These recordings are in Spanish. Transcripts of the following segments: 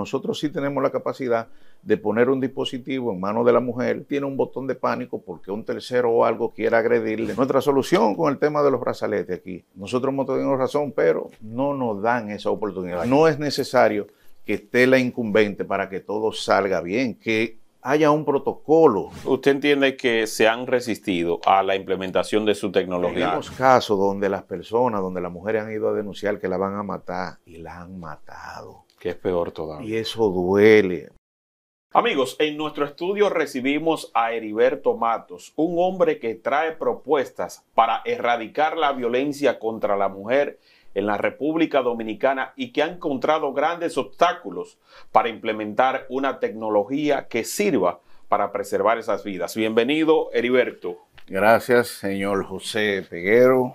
Nosotros sí tenemos la capacidad de poner un dispositivo en manos de la mujer, tiene un botón de pánico porque un tercero o algo quiera agredirle. Nuestra solución con el tema de los brazaletes aquí, nosotros hemos tenido razón, pero no nos dan esa oportunidad. No es necesario que esté la incumbente para que todo salga bien, que haya un protocolo. ¿Usted entiende que se han resistido a la implementación de su tecnología? Tenemos casos donde las personas, donde las mujeres han ido a denunciar que la van a matar y la han matado. Que es peor todavía. Y eso duele. Amigos, en nuestro estudio recibimos a Heriberto Matos, un hombre que trae propuestas para erradicar la violencia contra la mujer en la República Dominicana y que ha encontrado grandes obstáculos para implementar una tecnología que sirva para preservar esas vidas. Bienvenido, Heriberto. Gracias, señor José Peguero.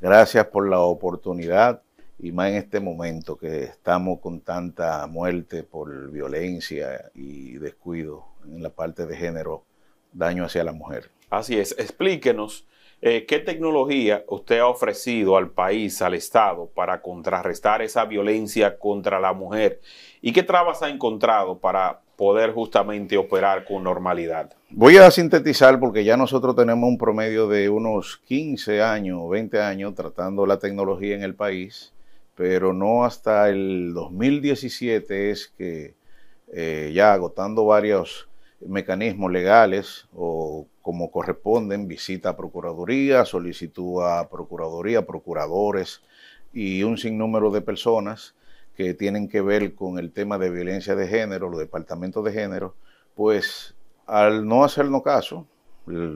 Gracias por la oportunidad y más en este momento que estamos con tanta muerte por violencia y descuido en la parte de género, daño hacia la mujer. Así es, explíquenos eh, qué tecnología usted ha ofrecido al país, al Estado, para contrarrestar esa violencia contra la mujer y qué trabas ha encontrado para poder justamente operar con normalidad. Voy a sintetizar porque ya nosotros tenemos un promedio de unos 15 años, 20 años tratando la tecnología en el país pero no hasta el 2017 es que eh, ya agotando varios mecanismos legales o como corresponden, visita a Procuraduría, solicitud a Procuraduría, procuradores y un sinnúmero de personas que tienen que ver con el tema de violencia de género, los departamentos de género, pues al no hacernos caso,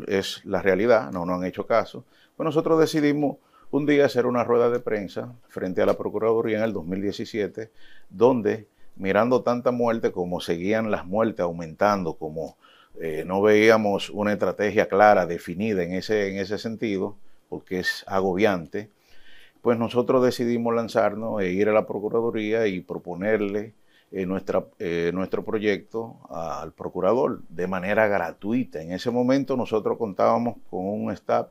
es la realidad, no nos han hecho caso, pues nosotros decidimos un día hacer una rueda de prensa frente a la Procuraduría en el 2017, donde mirando tanta muerte como seguían las muertes aumentando, como eh, no veíamos una estrategia clara, definida en ese, en ese sentido, porque es agobiante, pues nosotros decidimos lanzarnos e ir a la Procuraduría y proponerle eh, eh, nuestro proyecto al procurador de manera gratuita. En ese momento nosotros contábamos con un staff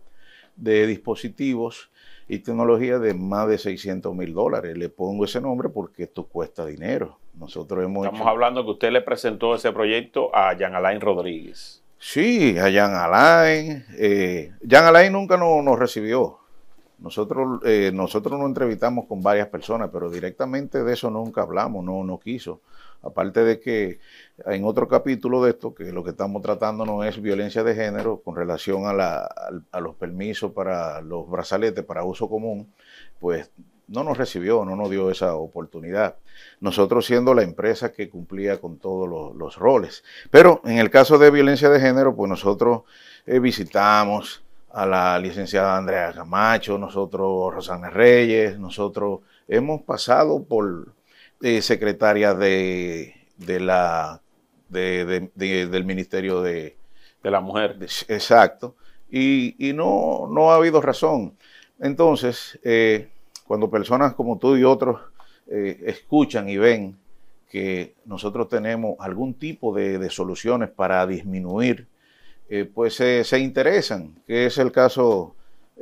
de dispositivos y tecnología de más de 600 mil dólares. Le pongo ese nombre porque esto cuesta dinero. Nosotros hemos Estamos hablando que usted le presentó ese proyecto a Jean Alain Rodríguez. Sí, a Jan Alain. Eh, Alain nunca nos, recibió. Nosotros, eh, nosotros nos entrevistamos con varias personas, pero directamente de eso nunca hablamos, no, no quiso. Aparte de que en otro capítulo de esto, que lo que estamos tratando no es violencia de género con relación a, la, a los permisos para los brazaletes para uso común, pues no nos recibió, no nos dio esa oportunidad. Nosotros siendo la empresa que cumplía con todos los, roles. Pero en el caso de violencia de género, pues nosotros eh, visitamos a la licenciada Andrea Camacho, nosotros Rosana Reyes, nosotros hemos pasado por, eh, secretaria de, la, del Ministerio de, la Mujer. exacto. Y, no, no ha habido razón. Entonces, eh, cuando personas como tú y otros eh, escuchan y ven que nosotros tenemos algún tipo de, soluciones para disminuir, pues se interesan, que es el caso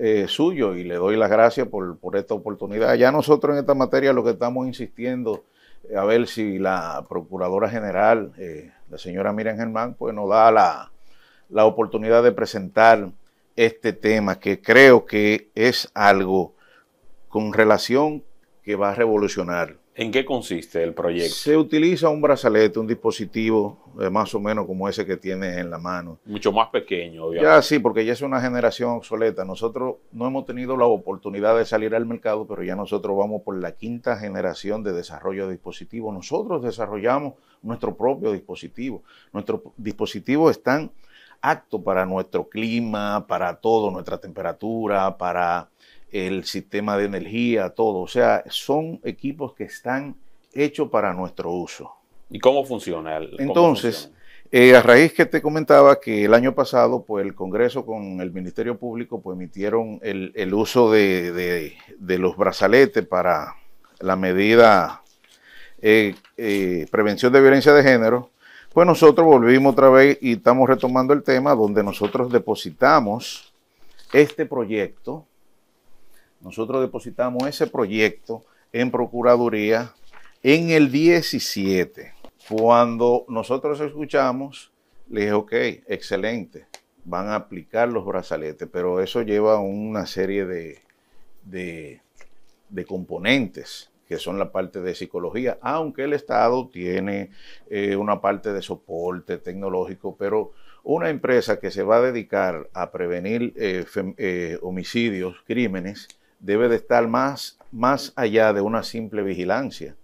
eh, suyo y le doy las gracias por, por, esta oportunidad. Ya nosotros en esta materia lo que estamos insistiendo, eh, a ver si la Procuradora General, eh, la señora Miriam Germán, pues nos da la, la oportunidad de presentar este tema que creo que es algo con relación que va a revolucionar ¿En qué consiste el proyecto? Se utiliza un brazalete, un dispositivo eh, más o menos como ese que tienes en la mano. Mucho más pequeño, obviamente. Ya sí, porque ya es una generación obsoleta. Nosotros no hemos tenido la oportunidad de salir al mercado, pero ya nosotros vamos por la quinta generación de desarrollo de dispositivos. Nosotros desarrollamos nuestro propio dispositivo. Nuestros dispositivos están aptos para nuestro clima, para todo, nuestra temperatura, para el sistema de energía, todo. O sea, son equipos que están hechos para nuestro uso. ¿Y cómo funciona? Entonces, eh, a raíz que te comentaba que el año pasado, pues el Congreso con el Ministerio Público, pues emitieron el, uso de, los brazaletes para la medida eh, eh, prevención de violencia de género, pues nosotros volvimos otra vez y estamos retomando el tema donde nosotros depositamos este proyecto nosotros depositamos ese proyecto en Procuraduría en el 17. Cuando nosotros escuchamos, le dije, ok, excelente, van a aplicar los brazaletes, pero eso lleva una serie de, componentes que son la parte de psicología, aunque el Estado tiene eh, una parte de soporte tecnológico, pero una empresa que se va a dedicar a prevenir eh, eh, homicidios, crímenes, debe de estar más, más allá de una simple vigilancia,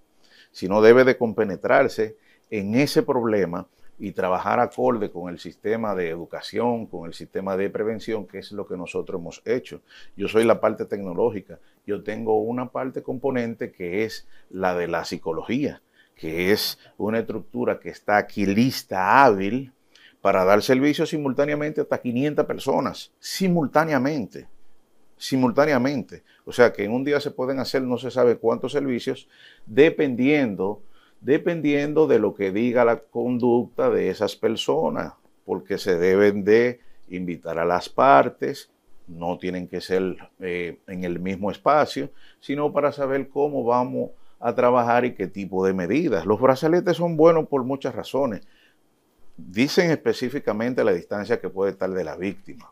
sino debe de compenetrarse en ese problema y trabajar acorde con el sistema de educación, con el sistema de prevención, que es lo que nosotros hemos hecho. Yo soy la parte tecnológica, yo tengo una parte componente que es la de la psicología, que es una estructura que está aquí lista, hábil, para dar servicio simultáneamente hasta 500 personas, simultáneamente simultáneamente. O sea que en un día se pueden hacer no se sabe cuántos servicios, dependiendo, dependiendo de lo que diga la conducta de esas personas, porque se deben de invitar a las partes, no tienen que ser eh, en el mismo espacio, sino para saber cómo vamos a trabajar y qué tipo de medidas. Los brazaletes son buenos por muchas razones. Dicen específicamente la distancia que puede estar de la víctima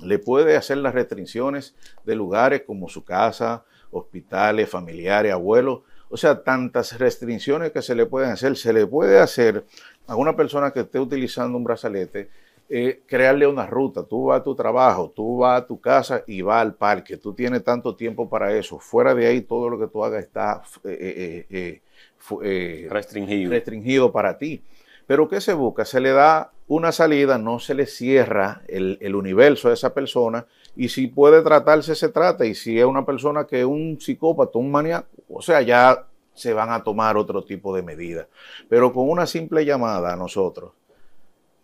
le puede hacer las restricciones de lugares como su casa, hospitales, familiares, abuelos, o sea, tantas restricciones que se le pueden hacer, se le puede hacer a una persona que esté utilizando un brazalete, eh, crearle una ruta. Tú vas a tu trabajo, tú vas a tu casa y vas al parque. Tú tienes tanto tiempo para eso. Fuera de ahí, todo lo que tú hagas está eh, eh, restringido. restringido para ti. Pero ¿qué se busca? Se le da una salida, no se le cierra el, universo a esa persona y si puede tratarse, se trata. Y si es una persona que es un psicópata, un maníaco, o sea, ya se van a tomar otro tipo de medidas. Pero con una simple llamada a nosotros,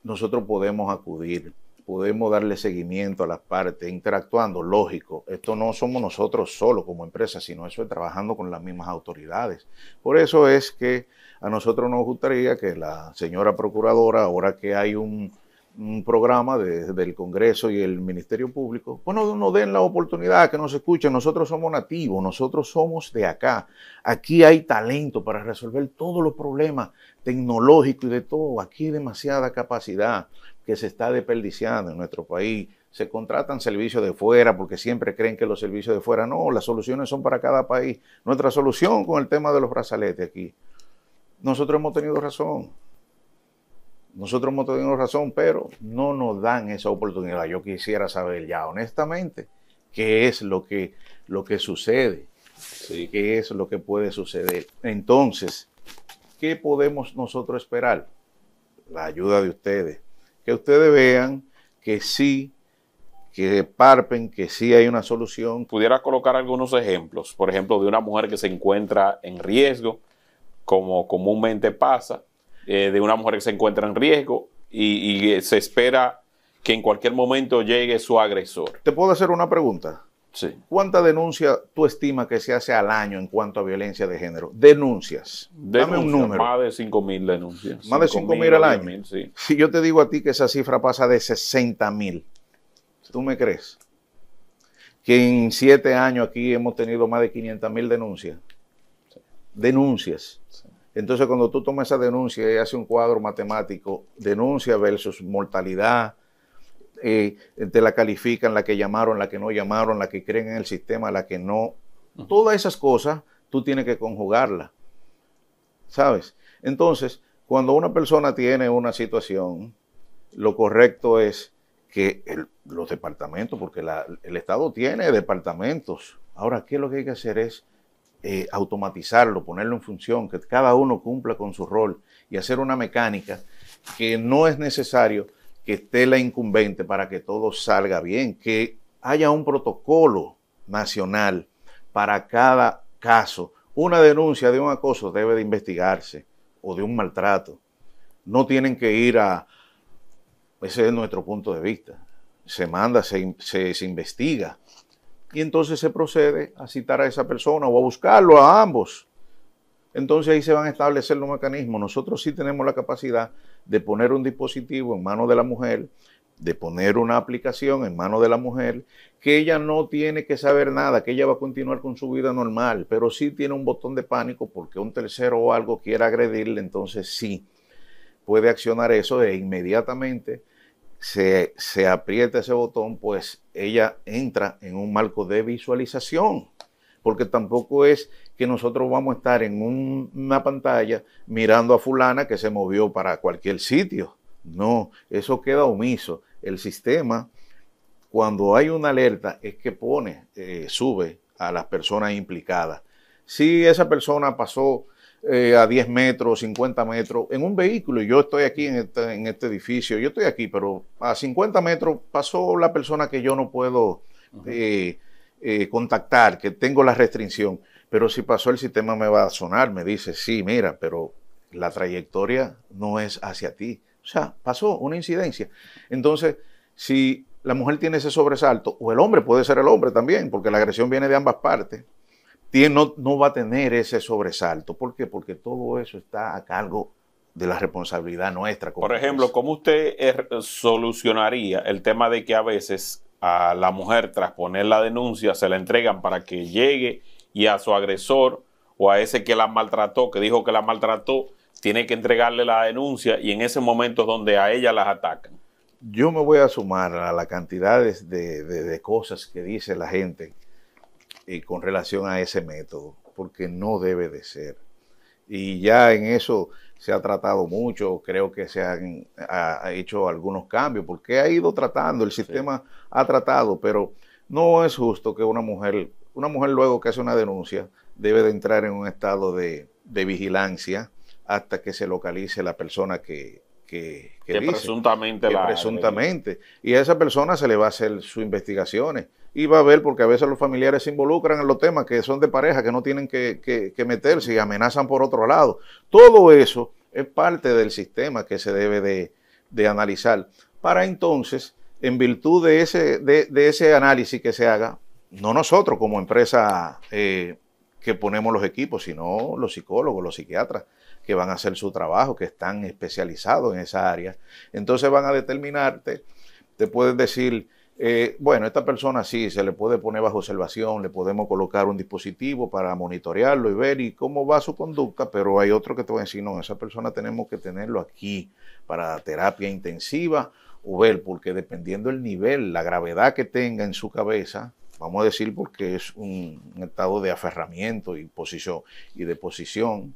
nosotros podemos acudir, podemos darle seguimiento a las partes, interactuando, lógico. Esto no somos nosotros solos como empresa, sino eso es trabajando con las mismas autoridades. Por eso es que a nosotros nos gustaría que la señora procuradora, ahora que hay un, programa desde del Congreso y el Ministerio Público, bueno, nos den la oportunidad, que nos escuchen. Nosotros somos nativos, nosotros somos de acá. Aquí hay talento para resolver todos los problemas tecnológicos y de todo. Aquí hay demasiada capacidad que se está desperdiciando en nuestro país. Se contratan servicios de fuera porque siempre creen que los servicios de fuera no, las soluciones son para cada país. Nuestra solución con el tema de los brazaletes aquí nosotros hemos tenido razón. Nosotros hemos tenido razón, pero no nos dan esa oportunidad. Yo quisiera saber ya honestamente qué es lo que, lo que sucede, qué es lo que puede suceder. Entonces, ¿qué podemos nosotros esperar? La ayuda de ustedes. Que ustedes vean que sí, que parpen, que sí hay una solución. Pudiera colocar algunos ejemplos, por ejemplo, de una mujer que se encuentra en riesgo como comúnmente pasa, eh, de una mujer que se encuentra en riesgo y, eh, se espera que en cualquier momento llegue su agresor. ¿Te puedo hacer una pregunta? Sí. ¿Cuánta denuncia tú estimas que se hace al año en cuanto a violencia de género? Denuncias. Dame un número. Más de 5.000 mil denuncias. Más de 5.000 mil al año. Si yo te digo a ti que esa cifra pasa de 60.000 mil, ¿tú me crees? que en siete años aquí hemos tenido más de 500.000 mil denuncias denuncias. Entonces, cuando tú tomas esa denuncia y haces un cuadro matemático, denuncia versus mortalidad, eh, te la califican, la que llamaron, la que no llamaron, la que creen en el sistema, la que no. Todas esas cosas tú tienes que conjugarlas. ¿Sabes? Entonces, cuando una persona tiene una situación, lo correcto es que los departamentos, porque el Estado tiene departamentos. Ahora, ¿qué es lo que hay que hacer es eh, automatizarlo, ponerlo en función, que cada uno cumpla con su rol y hacer una mecánica que no es necesario que esté la incumbente para que todo salga bien, que haya un protocolo nacional para cada caso. Una denuncia de un acoso debe de investigarse o de un maltrato. No tienen que ir a... Ese es nuestro punto de vista. Se manda, se, se investiga y entonces se procede a citar a esa persona o a buscarlo a ambos. Entonces ahí se van a establecer los mecanismos. Nosotros sí tenemos la capacidad de poner un dispositivo en mano de la mujer, de poner una aplicación en mano de la mujer, que ella no tiene que saber nada, que ella va a continuar con su vida normal, pero sí tiene un botón de pánico porque un tercero o algo quiera agredirle, entonces sí puede accionar eso e inmediatamente se, se aprieta ese botón, pues ella entra en un marco de visualización, porque tampoco es que nosotros vamos a estar en una pantalla mirando a fulana que se movió para cualquier sitio. No, eso queda omiso. El sistema, cuando hay una alerta, es que pone, eh, sube a las personas implicadas. Si esa persona pasó eh, a 10 metros, 50 metros, en un vehículo, y yo estoy aquí este, en este, edificio, yo estoy aquí, pero a 50 metros pasó la persona que yo no puedo eh, eh, contactar, que tengo la restricción, pero si pasó el sistema me va a sonar, me dice, sí, mira, pero la trayectoria no es hacia ti. O sea, pasó una incidencia. Entonces, si la mujer tiene ese sobresalto, o el hombre puede ser el hombre también, porque la agresión viene de ambas partes, no, va a tener ese sobresalto. ¿Por qué? Porque todo eso está a cargo de la responsabilidad nuestra. Por ejemplo, ¿cómo usted eh, solucionaría el tema de que a veces a la mujer tras poner la denuncia se la entregan para que llegue y a su agresor o a ese que la maltrató, que dijo que la maltrató, tiene que entregarle la denuncia y en ese momento es donde a ella las atacan? Yo me voy a sumar a la cantidad de cosas que dice la gente y con relación a ese método, porque no debe de ser. Y ya en eso se ha tratado mucho, creo que se han hecho algunos cambios, porque ha ido tratando, el sistema ha tratado, pero no es justo que una mujer, una mujer luego que hace una denuncia, debe de entrar en un estado de, vigilancia hasta que se localice la persona que, que, que, presuntamente la presuntamente y a esa persona se le va a hacer sus investigaciones y va a ver, porque a veces los familiares se involucran en los temas que son de pareja, que no tienen que, que, meterse y amenazan por otro lado. Todo eso es parte del sistema que se debe de, analizar. Para entonces, en virtud de ese, de, ese análisis que se haga, no nosotros como empresa eh, que ponemos los equipos, sino los psicólogos, los psiquiatras que van a hacer su trabajo, que están especializados en esa área. Entonces van a determinarte, te pueden decir, eh, bueno, esta persona sí, se le puede poner bajo observación, le podemos colocar un dispositivo para monitorearlo y ver y cómo va su conducta, pero hay otro que te va a decir, no, esa persona tenemos que tenerlo aquí para terapia intensiva o ver, porque dependiendo el nivel, la gravedad que tenga en su cabeza, vamos a decir porque es un, estado de aferramiento y, posición, y de posición,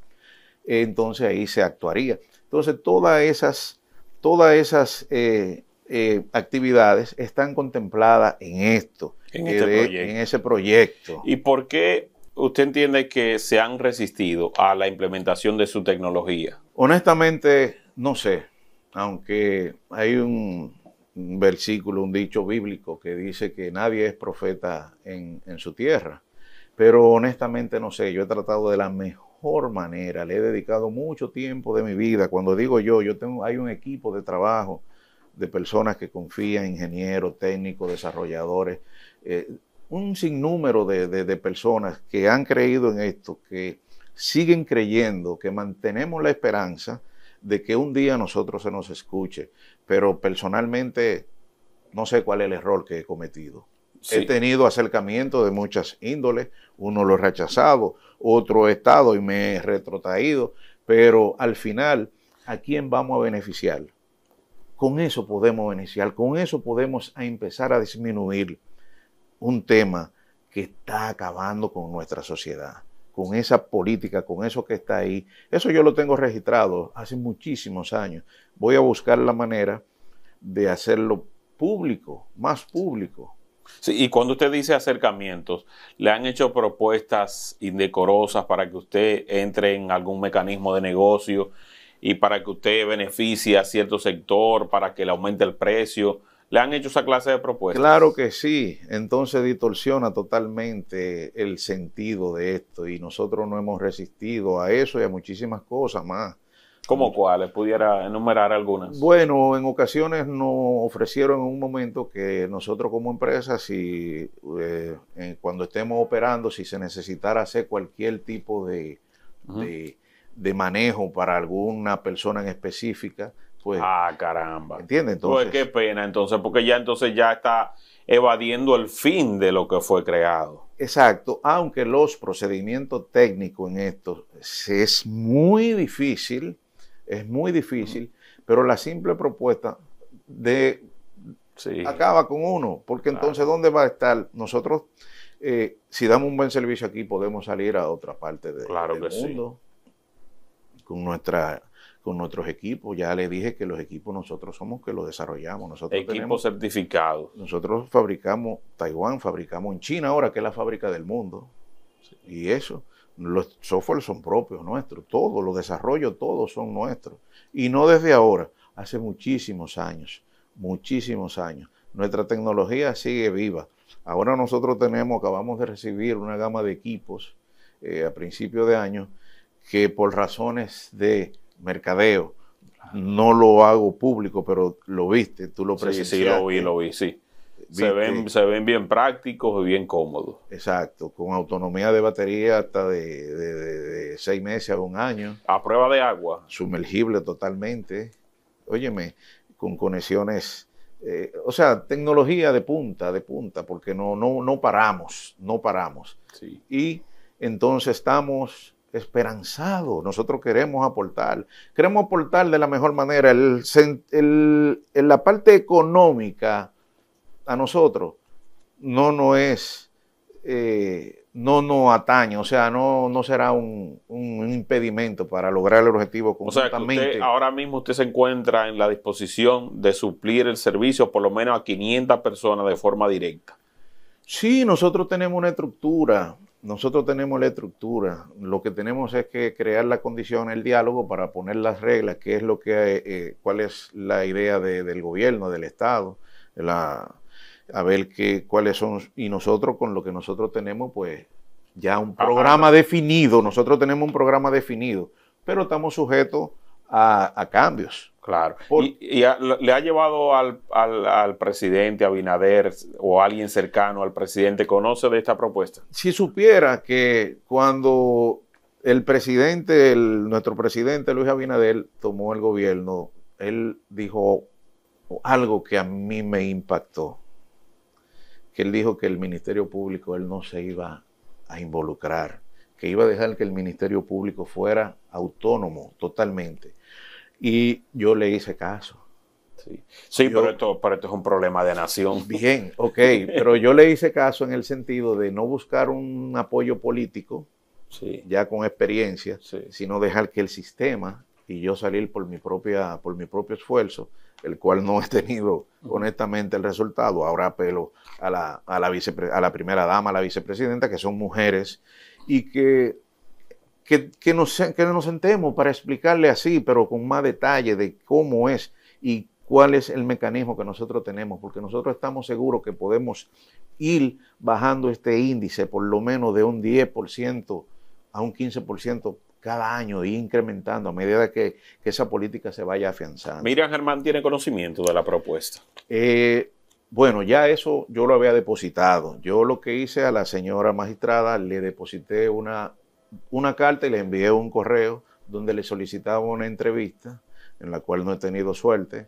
entonces ahí se actuaría. Entonces todas esas, todas esas... Eh, eh, actividades están contempladas en esto, este en, ese proyecto. ¿Y por qué usted entiende que se han resistido a la implementación de su tecnología? Honestamente, no sé, aunque hay un, versículo, un dicho bíblico que dice que nadie es profeta en, su tierra. Pero honestamente no sé, yo he tratado de la mejor manera, le he dedicado mucho tiempo de mi vida. Cuando digo yo, yo tengo, hay un equipo de trabajo de personas que confían, ingenieros, técnicos, desarrolladores, eh, un sinnúmero de, personas que han creído en esto, que siguen creyendo, que mantenemos la esperanza de que un día nosotros se nos escuche. Pero personalmente no sé cuál es el error que he cometido. He tenido acercamientos de muchas índoles, uno lo he rechazado, otro he estado y me he retrotraído, pero al final, ¿a quién vamos a beneficiar? Con eso podemos iniciar, con eso podemos empezar a disminuir un tema que está acabando con nuestra sociedad, con esa política, con eso que está ahí. Eso yo lo tengo registrado hace muchísimos años. Voy a buscar la manera de hacerlo público, más público. Sí, y cuando usted dice acercamientos, ¿le han hecho propuestas indecorosas para que usted entre en algún mecanismo de negocio? y para que usted beneficie a cierto sector, para que le aumente el precio. ¿Le han hecho esa clase de propuestas? Claro que sí. Entonces distorsiona totalmente el sentido de esto y nosotros no hemos resistido a eso y a muchísimas cosas más. ¿Cómo cuáles? ¿Pudiera enumerar algunas? Bueno, en ocasiones nos ofrecieron en un momento que nosotros como empresa, si, eh, cuando estemos operando, si se necesitara hacer cualquier tipo de de manejo para alguna persona en específica, pues... Ah, caramba. ¿Entiendes? Entonces, pues qué pena, entonces, porque ya entonces ya está evadiendo el fin de lo que fue creado. Exacto, aunque los procedimientos técnicos en esto es muy difícil, es muy difícil, pero la simple propuesta de sí. acaba con uno, porque entonces ¿dónde va a estar? Nosotros, eh, si damos un buen servicio aquí, podemos salir a otra parte de, claro del mundo con, nuestra, con nuestros equipos. Ya le dije que los equipos nosotros somos que los desarrollamos. Nosotros equipos certificados. Nosotros fabricamos Taiwán, fabricamos en China ahora, que es la fábrica del mundo. Y eso, los software son propios nuestros, todos, los desarrollos todos son nuestros. Y no desde ahora, hace muchísimos años, muchísimos años. Nuestra tecnología sigue viva. Ahora nosotros tenemos, acabamos de recibir una gama de equipos eh, a principio de año que por razones de mercadeo no lo hago público, pero lo viste, tú lo presenciaste. Sí, sí, lo vi, lo vi, sí. Se ven, bien prácticos y bien cómodos. Exacto, con autonomía de batería hasta de, seis meses a un año. A prueba de agua. Sumergible totalmente. Óyeme, con conexiones, eh, o sea, tecnología de punta, de punta, porque no, no, no paramos, no paramos. Y entonces estamos esperanzado. Nosotros queremos aportar, queremos aportar de la mejor manera. El, la parte económica a nosotros no nos es, eh, no atañe, o sea, no, no será un, impedimento para lograr el objetivo conjuntamente. O ahora mismo usted se encuentra en la disposición de suplir el servicio por lo menos a 500 personas de forma directa. Sí, nosotros tenemos una estructura nosotros tenemos la estructura, lo que tenemos es que crear la condición, el diálogo para poner las reglas, qué es lo que, eh, eh, cuál es la idea del gobierno, del Estado, a ver qué, cuáles son, y nosotros con lo que nosotros tenemos, pues ya un programa definido, nosotros tenemos un programa definido, pero estamos sujetos a cambios. Claro. ¿Y, le ha llevado al, al, presidente Abinader o alguien cercano al presidente, conoce de esta propuesta? Si supiera que cuando el presidente, nuestro presidente Luis Abinader tomó el gobierno, él dijo algo que a mí me impactó, que él dijo que el Ministerio Público, él no se iba a involucrar, que iba a dejar que el Ministerio Público fuera autónomo totalmente. Y yo le hice caso. Sí, pero, esto, es un problema de nación. Bien, ok, pero yo le hice caso en el sentido de no buscar un apoyo político, sí. ya con experiencia, sino dejar que el sistema y yo salir por mi, propia, por mi propio esfuerzo, el cual no he tenido honestamente el resultado. Ahora apelo a la, a la, a la primera dama, a la vicepresidenta, que son mujeres y que que, que, nos, sentemos para explicarle así, pero con más detalle de cómo es y cuál es el mecanismo que nosotros tenemos, porque nosotros estamos seguros que podemos ir bajando este índice por lo menos de un 10% a un 15% cada año y e incrementando a medida que, que, esa política se vaya afianzando. Miriam Germán tiene conocimiento de la propuesta. Eh, bueno, ya eso yo lo había depositado. Yo lo que hice a la señora magistrada, le deposité una, una carta y le envié un correo donde le solicitaba una entrevista, en la cual no he tenido suerte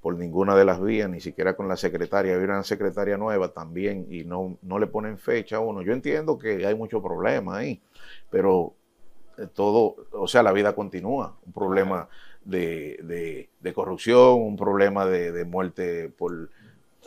por ninguna de las vías, ni siquiera con la secretaria. Había una secretaria nueva también y no, no le ponen fecha a uno. Yo entiendo que hay mucho problema ahí, pero eh, todo, o sea, la vida continúa. Un problema de, de, corrupción, un problema de, de muerte por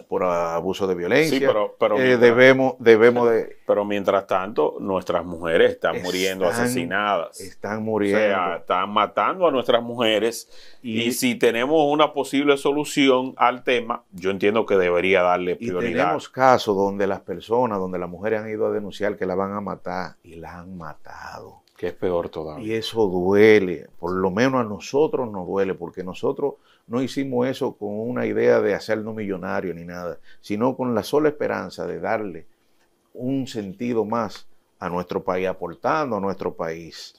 por abuso de violencia. Sí, pero, pero eh, debemos, debemos de... Pero mientras tanto, nuestras mujeres están, muriendo asesinadas. Están muriendo. O sea, están matando a nuestras mujeres. Y, si tenemos una posible solución al tema, yo entiendo que debería darle prioridad. Y tenemos casos donde las personas, donde las mujeres han ido a denunciar que la van a matar y la han matado. Que es peor todavía. Y eso duele. Por lo menos a nosotros nos duele, porque nosotros no hicimos eso con una idea de hacernos millonario ni nada, sino con la sola esperanza de darle un sentido más a nuestro país, aportando a nuestro país.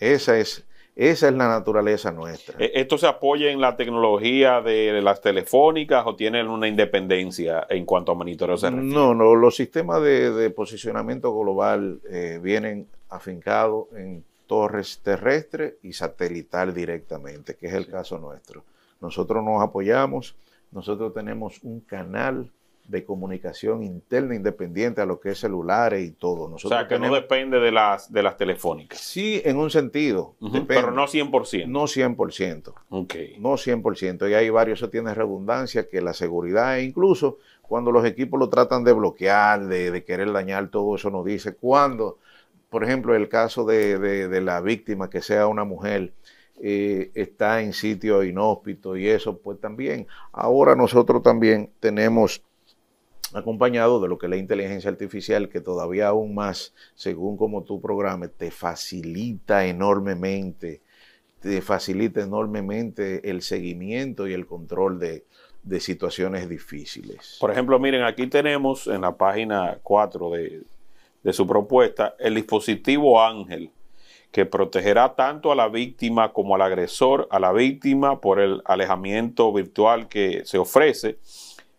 Esa es, esa es la naturaleza nuestra. E, ¿Esto se apoya en la tecnología de las telefónicas o tienen una independencia en cuanto a monitoreo No, no, los sistemas de, posicionamiento global eh, vienen afincados en torres terrestres y satelital directamente, que es el caso nuestro. Nosotros nos apoyamos, nosotros tenemos un canal de comunicación interna independiente a lo que es celulares y todo. o sea, que no depende de las, de las telefónicas. Sí, en un sentido. pero no 100%. No 100%. Ok. No 100%. Y hay varios, eso tiene redundancia, que la seguridad, e incluso cuando los equipos lo tratan de bloquear, de, querer dañar, todo eso nos dice. Cuando, por ejemplo, el caso de la víctima, que sea una mujer, eh, está en sitio inhóspito y eso, pues también. Ahora nosotros también tenemos acompañado de lo que es la inteligencia artificial, que todavía aún más, según como tú programes, te facilita enormemente, te facilita enormemente el seguimiento y el control de, situaciones difíciles. Por ejemplo, miren, aquí tenemos en la página 4 de, de su propuesta el dispositivo Ángel que protegerá tanto a la víctima como al agresor, a la víctima por el alejamiento virtual que se ofrece,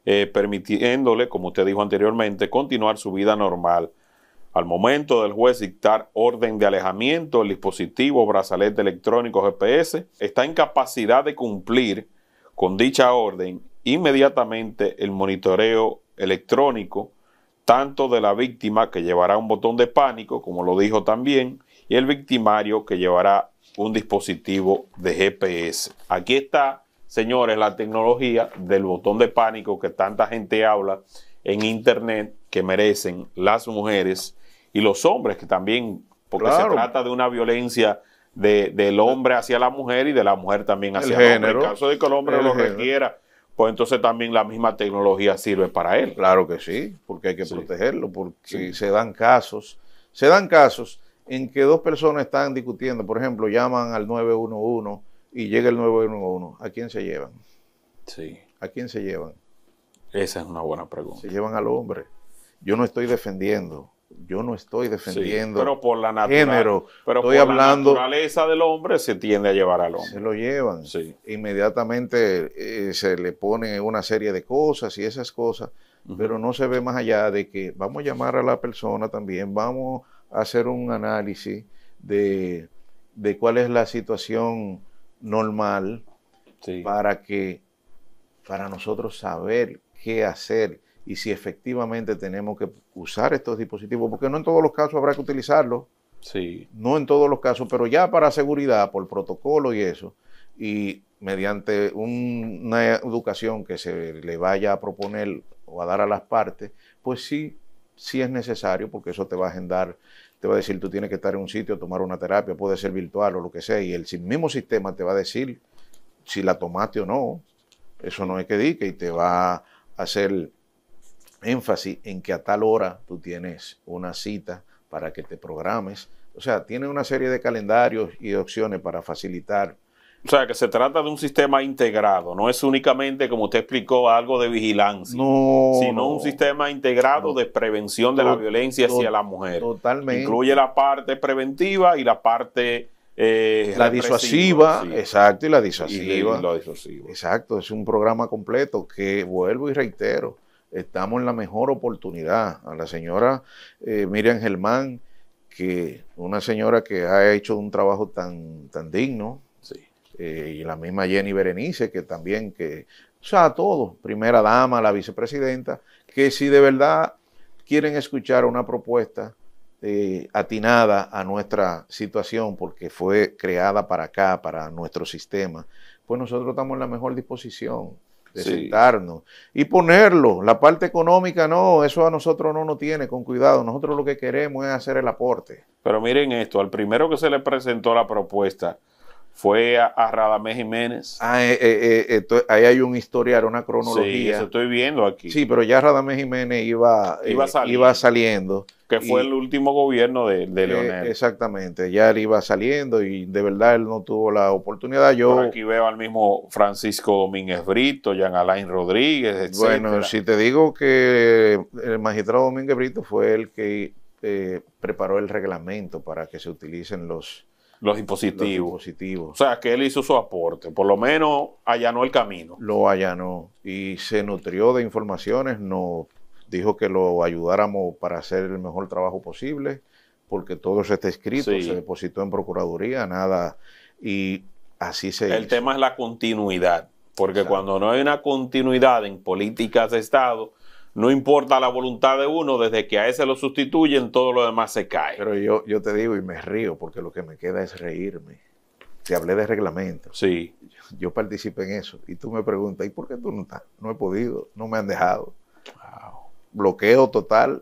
eh, permitiéndole, como usted dijo anteriormente, continuar su vida normal. Al momento del juez dictar orden de alejamiento, el dispositivo brazalete electrónico GPS está en capacidad de cumplir con dicha orden inmediatamente el monitoreo electrónico, tanto de la víctima que llevará un botón de pánico, como lo dijo también, y el victimario que llevará un dispositivo de GPS. Aquí está, señores, la tecnología del botón de pánico que tanta gente habla en Internet que merecen las mujeres y los hombres, que también, porque se trata de una violencia del hombre hacia la mujer y de la mujer también hacia el, hombre. En caso de que el hombre lo requiera, pues entonces también la misma tecnología sirve para él. Claro que sí, porque hay que protegerlo, porque se dan casos, se dan casos en que dos personas están discutiendo, por ejemplo, llaman al 911 y llega el 911, ¿a quién se llevan? Sí. ¿A quién se llevan? Esa es una buena pregunta. Se llevan al hombre. Yo no estoy defendiendo. Yo no estoy defendiendo pero por la la naturaleza del hombre se tiende a llevar al hombre. Se lo llevan. Inmediatamente eh, se le pone una serie de cosas y esas cosas, pero no se ve más allá de que vamos a llamar a la persona también, vamos hacer un análisis de, cuál es la situación normal para que para nosotros saber qué hacer y si efectivamente tenemos que usar estos dispositivos, porque no en todos los casos habrá que utilizarlos. No en todos los casos, pero ya para seguridad, por protocolo y eso, y mediante una educación que se le vaya a proponer o a dar a las partes, pues sí si es necesario, porque eso te va a agendar, te va a decir, tú tienes que estar en un sitio, tomar una terapia, puede ser virtual o lo que sea, y el mismo sistema te va a decir si la tomaste o no. Eso no es que dique y te va a hacer énfasis en que a tal hora tú tienes una cita para que te programes. O sea, tiene una serie de calendarios y opciones para facilitar o sea, que se trata de un sistema integrado, no es únicamente, como usted explicó, algo de vigilancia, sino un sistema integrado de prevención de la violencia hacia la mujer. Totalmente. Incluye la parte preventiva y la parte... Eh, la disuasiva, exacto, y la disuasiva. Y la disuasiva. Exacto, es un programa completo que vuelvo y reitero, estamos en la mejor oportunidad. A la señora eh, Miriam Germán, que una señora que ha hecho un trabajo tan, tan digno, eh, y la misma Jenny Berenice, que también, que, o sea, a todos, primera dama, la vicepresidenta, que si de verdad quieren escuchar una propuesta eh, atinada a nuestra situación, porque fue creada para acá, para nuestro sistema, pues nosotros estamos en la mejor disposición de sentarnos y ponerlo. La parte económica no, eso a nosotros no nos tiene con cuidado. Nosotros lo que queremos es hacer el aporte. Pero miren esto, al primero que se le presentó la propuesta, fue a, Radamés Jiménez. Ah, eh, eh, eh, ahí hay un historial, una cronología. Sí, eso estoy viendo aquí. Sí, pero ya Radamés Jiménez iba, iba, saliendo. que fue el último gobierno de, de Leonel. exactamente, ya él iba saliendo y de verdad él no tuvo la oportunidad. Yo aquí veo al mismo Francisco Domínguez Brito, Jean Alain Rodríguez, Bueno, si te digo que el magistrado Domínguez Brito fue el que preparó el reglamento para que se utilicen los los dispositivos. O sea, que él hizo su aporte, por lo menos allanó el camino. Lo allanó y se nutrió de informaciones, nos dijo que lo ayudáramos para hacer el mejor trabajo posible, porque todo eso está escrito, se depositó en Procuraduría, nada, y así se... El tema es la continuidad, porque cuando no hay una continuidad en políticas de Estado, no importa la voluntad de uno, desde que a ese lo sustituyen, todo lo demás se cae. Pero yo, yo te digo y me río porque lo que me queda es reírme. Te hablé de reglamento. Sí. Yo, participé en eso y tú me preguntas, ¿y por qué tú no estás? No he podido, no me han dejado. Wow. Bloqueo total,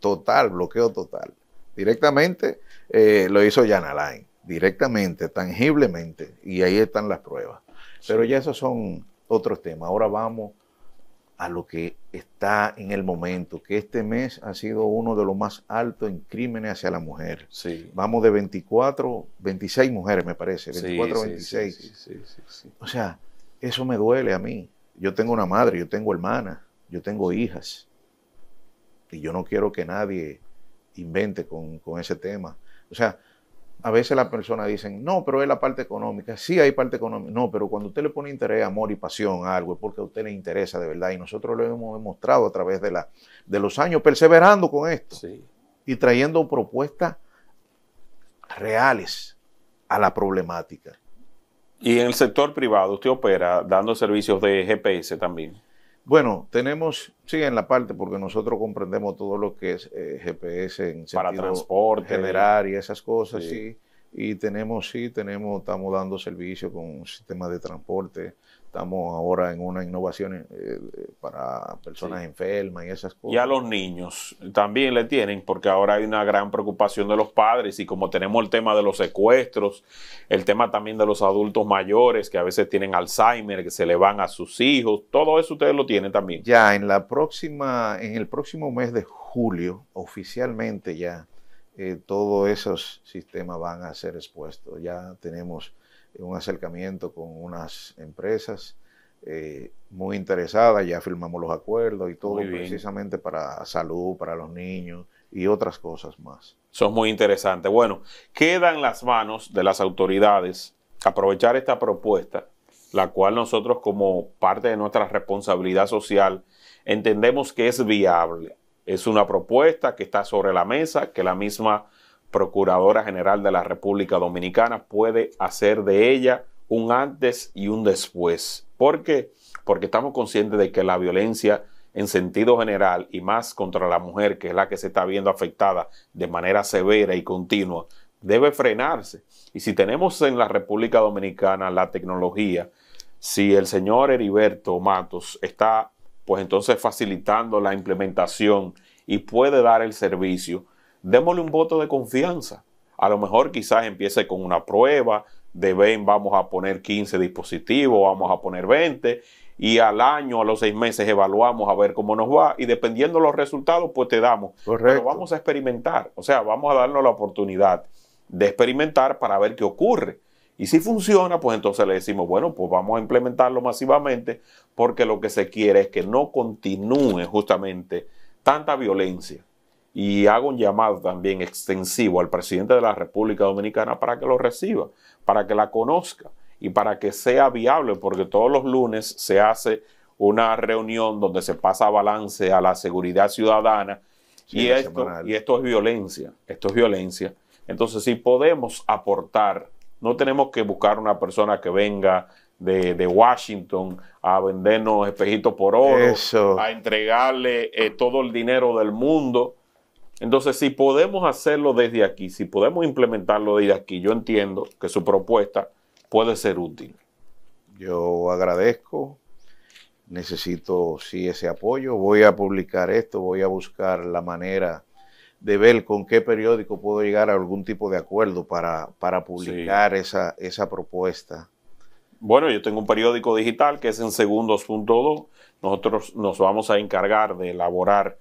total, bloqueo total. Directamente eh, lo hizo Jan Alain, directamente, tangiblemente, y ahí están las pruebas. Pero ya esos son otros temas. Ahora vamos a lo que está en el momento, que este mes ha sido uno de los más altos en crímenes hacia la mujer. Sí. Vamos de 24, 26 mujeres, me parece, 24, sí, 26. o sea, eso me duele a mí. Yo tengo una madre, yo tengo hermanas, yo tengo hijas. Y yo no quiero que nadie invente con, con ese tema. O sea, a veces las personas dicen, no, pero es la parte económica. Sí hay parte económica. No, pero cuando usted le pone interés, amor y pasión a algo, es porque a usted le interesa de verdad. Y nosotros lo hemos demostrado a través de, la, de los años, perseverando con esto y trayendo propuestas reales a la problemática. Y en el sector privado, usted opera dando servicios de GPS también. Bueno, tenemos, sí, en la parte, porque nosotros comprendemos todo lo que es eh, GPS en Para transporte. y esas cosas, sí. Y tenemos, sí, tenemos, estamos dando servicio con un sistema de transporte, Estamos ahora en una innovación eh, eh, para personas enfermas y esas cosas. Y a los niños también le tienen, porque ahora hay una gran preocupación de los padres y como tenemos el tema de los secuestros, el tema también de los adultos mayores que a veces tienen Alzheimer, que se le van a sus hijos, todo eso ustedes lo tienen también. Ya en la próxima, en el próximo mes de julio, oficialmente ya eh, todos esos sistemas van a ser expuestos. Ya tenemos eh, un acercamiento con unas empresas eh, muy interesadas, ya firmamos los acuerdos y todo precisamente para salud, para los niños y otras cosas más. Son muy interesantes. Bueno, queda en las manos de las autoridades aprovechar esta propuesta, la cual nosotros como parte de nuestra responsabilidad social entendemos que es viable. Es una propuesta que está sobre la mesa, que la misma Procuradora General de la República Dominicana puede hacer de ella un antes y un después. ¿Por qué? Porque estamos conscientes de que la violencia en sentido general y más contra la mujer, que es la que se está viendo afectada de manera severa y continua, debe frenarse. Y si tenemos en la República Dominicana la tecnología, si el señor Heriberto Matos está pues entonces facilitando la implementación y puede dar el servicio, démosle un voto de confianza. A lo mejor quizás empiece con una prueba de ven, vamos a poner 15 dispositivos, vamos a poner 20 y al año, a los seis meses evaluamos a ver cómo nos va y dependiendo de los resultados pues te damos. Correcto. Pero vamos a experimentar, o sea, vamos a darnos la oportunidad de experimentar para ver qué ocurre. Y si funciona, pues entonces le decimos, bueno, pues vamos a implementarlo masivamente porque lo que se quiere es que no continúe justamente tanta violencia y hago un llamado también extensivo al presidente de la República Dominicana para que lo reciba, para que la conozca y para que sea viable, porque todos los lunes se hace una reunión donde se pasa balance a la seguridad ciudadana y, esto, y esto es violencia, esto es violencia. Entonces, si podemos aportar, no tenemos que buscar una persona que venga de, Washington a vendernos espejitos por oro, a entregarle eh, todo el dinero del mundo. Entonces, si podemos hacerlo desde aquí, si podemos implementarlo desde aquí, yo entiendo que su propuesta puede ser útil. Yo agradezco, necesito sí ese apoyo, voy a publicar esto, voy a buscar la manera de ver con qué periódico puedo llegar a algún tipo de acuerdo para, para publicar esa, esa propuesta. Bueno, yo tengo un periódico digital que es en segundos.2. Nosotros nos vamos a encargar de elaborar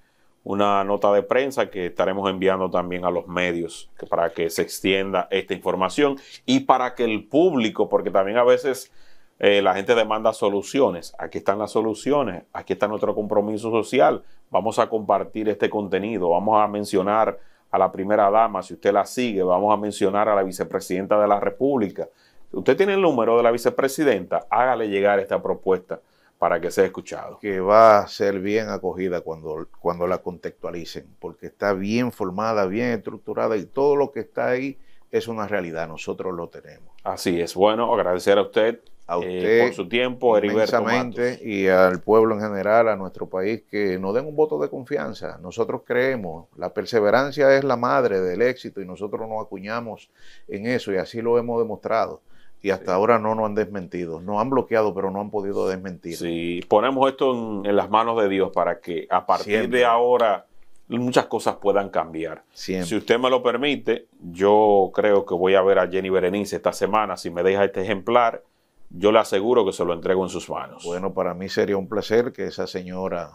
una nota de prensa que estaremos enviando también a los medios para que se extienda esta información y para que el público, porque también a veces eh, la gente demanda soluciones, aquí están las soluciones, aquí está nuestro compromiso social, vamos a compartir este contenido, vamos a mencionar a la primera dama, si usted la sigue, vamos a mencionar a la vicepresidenta de la República. usted tiene el número de la vicepresidenta, hágale llegar esta propuesta para que sea escuchado. Que va a ser bien acogida cuando, cuando la contextualicen, porque está bien formada, bien estructurada y todo lo que está ahí es una realidad, nosotros lo tenemos. Así es, bueno, agradecer a usted, a eh, usted por su tiempo, Heriberto y al pueblo en general, a nuestro país, que nos den un voto de confianza. Nosotros creemos, la perseverancia es la madre del éxito y nosotros nos acuñamos en eso y así lo hemos demostrado y hasta ahora no nos han desmentido. Nos han bloqueado, pero no han podido desmentir. Sí, ponemos esto en, las manos de Dios para que a partir de ahora muchas cosas puedan cambiar. Si usted me lo permite, yo creo que voy a ver a Jenny Berenice esta semana. Si me deja este ejemplar, yo le aseguro que se lo entrego en sus manos. Bueno, para mí sería un placer que esa señora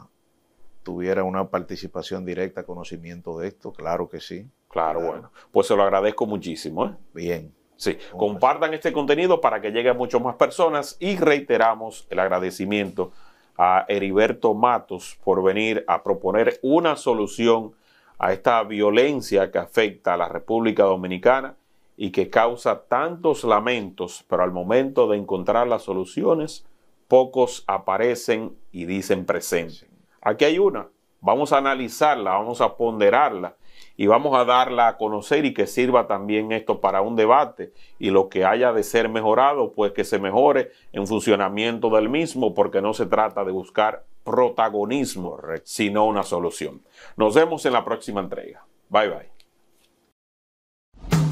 tuviera una participación directa, conocimiento de esto, claro que sí. Claro, bueno. Pues se lo agradezco muchísimo. ¿eh? Bien. Sí, compartan este contenido para que llegue a muchas más personas y reiteramos el agradecimiento a Heriberto Matos por venir a proponer una solución a esta violencia que afecta a la República Dominicana y que causa tantos lamentos, pero al momento de encontrar las soluciones, pocos aparecen y dicen presente. Aquí hay una, vamos a analizarla, vamos a ponderarla y vamos a darla a conocer y que sirva también esto para un debate y lo que haya de ser mejorado, pues que se mejore en funcionamiento del mismo, porque no se trata de buscar protagonismo, sino una solución. Nos vemos en la próxima entrega. Bye bye.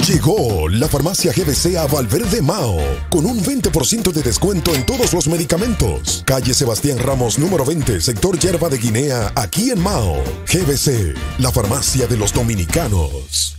Llegó la farmacia GBC a Valverde Mao con un 20% de descuento en todos los medicamentos. Calle Sebastián Ramos número 20, sector Yerba de Guinea, aquí en Mao. GBC, la farmacia de los dominicanos.